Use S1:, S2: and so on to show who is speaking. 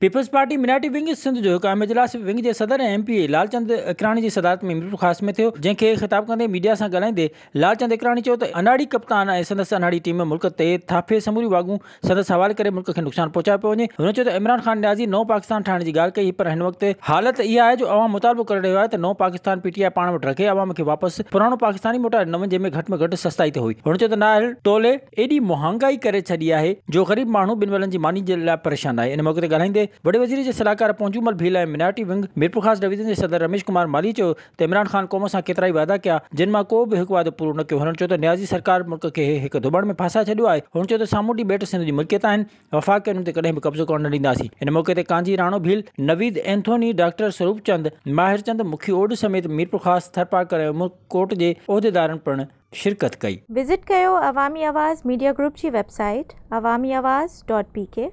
S1: peoples party minority wing Sindh जो क़ाइम इजलास विंग के सदर M P A Lalchand Ikrani की सदारत में मीरपुर ख़ासि में थो जंहिंखे ख़िताब कंदे मीडिया सां ॻाल्हाईंदे लालचंद इकराणी चयो त अनाड़ी कप्तान ऐं संदसि अनाड़ी टीम मुल्क के थाफे समूरी वागू संदस हवा कर मुल्क के नुकसान पहुंचा पे वे हुन चयो इमरान ख़ान न्याज़ी नो पाकिस्तान ठाहिण जी ॻाल्हि कई पर हिन हालत इहा आहे जो अवाम मुतालबो कर रहियो आहे त पाकिस्तान पीटीआई पा वटि रखे अवाम के वापस पुराना पाकिस्तानी मोटा न वञे जंहिंमें घटि में घट सस्ताई ते हुई हुन चयो त टोले एडी महंगाई करे छॾी आहे जो ग़रीब मानू ॿिनि वेलनि मानी के लिए परेशान है इन मौक़े ते ॻाल्हाईंदे है बड़े वजीर जे सलाहकार Pahunchumal Bhila minority wing Mirpur Khas division जे सदर रमेश कुमार माली चयो त इमरान खान क़ौम सां केतिरा ई वाइदा कया जिन को बि हिकु वादो पूरो न कयो हुननि चयो न्याज़ी सरकार मुल्क खे हिकु दुबड़ में फासाए छॾियो आहे हुन चयो त बेट सिंध जी मुल्कियत आहिनि वफ़ाक़ खे हुन ते कब्ज़ो कोन ॾींदासीं हिन मौक़े ते कांजी राणो भील नवीद एंथोनी डॉक्टर स्वरूप चंद माहिर चंद मुखी ओड समेत मीरपुर ख़ासि थरपारकर ऐं कोट जे उहिदेदारनि पिणु शिरकत कई
S2: विज़िट कयो अवामी आवाज़ मीडिया ग्रुप जी website Awami Awaz dot P के